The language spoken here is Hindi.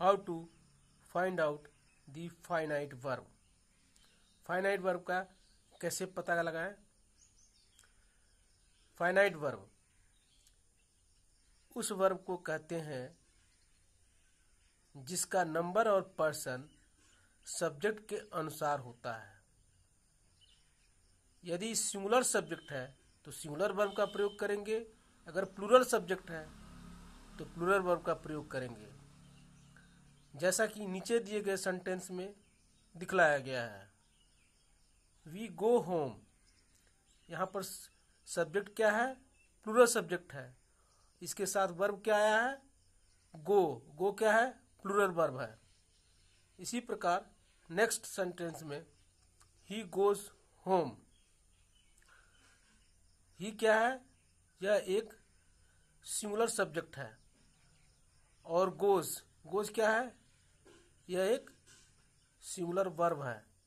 how to find out the finite verb finite verb का कैसे पता लगाएं फाइनाइट वर्ब उस वर्ब को कहते हैं जिसका नंबर और पर्सन सब्जेक्ट के अनुसार होता है यदि सिंगुलर सब्जेक्ट है तो सिंगुलर वर्ब का प्रयोग करेंगे अगर प्लूरल सब्जेक्ट है तो प्लूरल वर्ब का प्रयोग करेंगे जैसा कि नीचे दिए गए सेंटेंस में दिखलाया गया है वी गो होम यहाँ पर सब्जेक्ट क्या है प्लूरल सब्जेक्ट है इसके साथ वर्ब क्या आया है गो गो क्या है प्लूरल वर्ब है इसी प्रकार नेक्स्ट सेंटेंस में ही गोज होम ही क्या है यह एक सिंगुलर सब्जेक्ट है और गोज गोज क्या है यह एक सिंगुलर वर्ब है